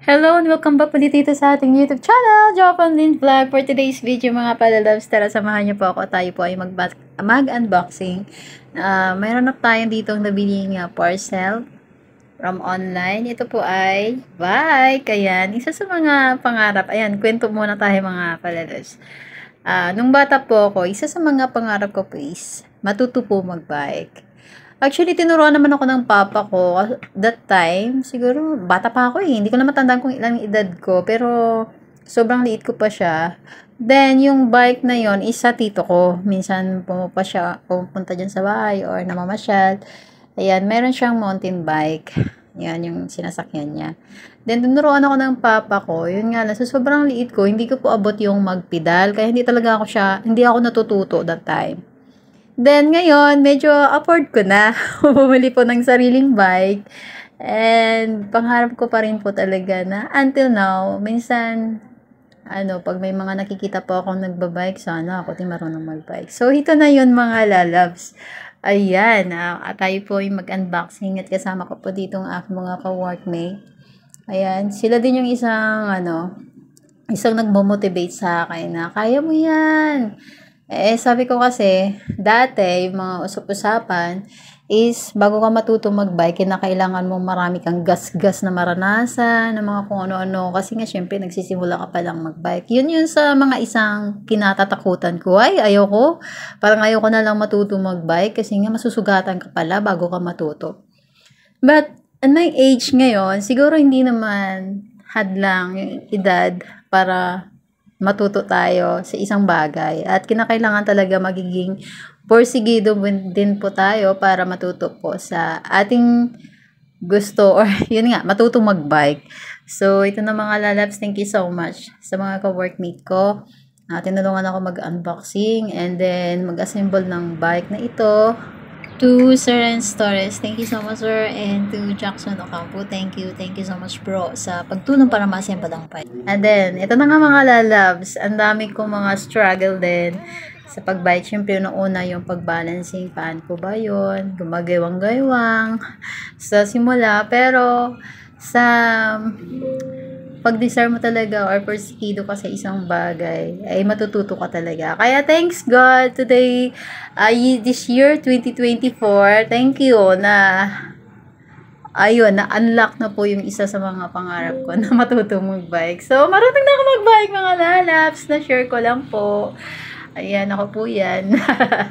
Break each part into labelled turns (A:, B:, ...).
A: Hello and welcome back ulit dito sa ating YouTube channel, Jopan Lin Vlog. For today's video mga palalabs, tara samahan niyo po ako. Tayo po ay mag-unboxing. Mag uh, mayroon na tayong dito ang nabiling uh, parcel from online. Ito po ay bike. Ayan, isa sa mga pangarap. Ayan, kwento muna tayo mga palalabs. Uh, nung bata po ako, isa sa mga pangarap ko po is matuto po mag-bike. Actually, tinuruan naman ako ng papa ko. That time, siguro, bata pa ako eh. Hindi ko na matandaan kung ilang edad ko. Pero, sobrang liit ko pa siya. Then, yung bike na yon isa tito ko. Minsan, pumupa siya, pumunta dyan sa bahay or namamasyal. Ayan, meron siyang mountain bike. Yan, yung sinasakyan niya. Then, tinuruan ako ng papa ko. Yun nga lang, so, sobrang liit ko, hindi ko po abot yung magpedal. Kaya, hindi talaga ako siya, hindi ako natututo that time. Then, ngayon, medyo afford ko na. Bumili po ng sariling bike. And, pangarap ko pa rin po talaga na until now, minsan, ano, pag may mga nakikita po akong nagbabike, sana ako din marunong magbike. So, ito na yon mga lalabs. Ayan, uh, tayo po yung mag-unboxing at kasama ko po dito ang aking mga ka-workmate. Ayan, sila din yung isang, ano, isang nagmo-motivate sa akin na, kaya mo yan! Eh, sabi ko kasi, dati, yung mga usap-usapan, is bago ka matuto magbike, kinakailangan mo marami kang gas-gas na maranasan, ng mga kung ano-ano. Kasi nga, syempre, nagsisimula ka pa lang magbike. Yun yun sa mga isang kinatatakutan ko. Ay, ayoko. Parang ayoko na lang matuto magbike kasi nga masusugatan ka pala bago ka matuto. But, at my age ngayon, siguro hindi naman hadlang yung edad para matuto tayo sa isang bagay. At kinakailangan talaga magiging porsigido din po tayo para matuto po sa ating gusto or yun nga, matutong magbike. So, ito na mga lalabs. Thank you so much sa mga ka-workmate ko. Uh, tinulungan ako mag-unboxing and then mag-assemble ng bike na ito to Sir Renz Torres. Thank you so much, sir. And to Jackson Ocampo, thank you. Thank you so much, bro, sa pagtulong para masimpadangpay. And then, ito na nga mga lalabs. Ang dami kong mga struggle din sa pag-bike. Siyempre, una-una yung pag-balancing. Paano ko ba yun? Gumagawang-gawang. Sa simula. Pero, sa pag deserve mo talaga or persikido ka sa isang bagay, ay matututo ka talaga. Kaya thanks God today, uh, this year 2024, thank you na ayun, na-unlock na po yung isa sa mga pangarap ko na matuto magbike. So, marunong na ako magbike mga lalaps, na-share ko lang po. Ayan, ako po yan.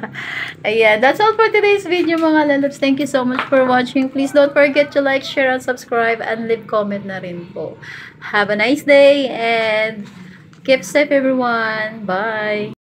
A: Ayan, that's all for today's video mga lalabs. Thank you so much for watching. Please don't forget to like, share, and subscribe, and leave comment na rin po. Have a nice day, and keep safe everyone. Bye!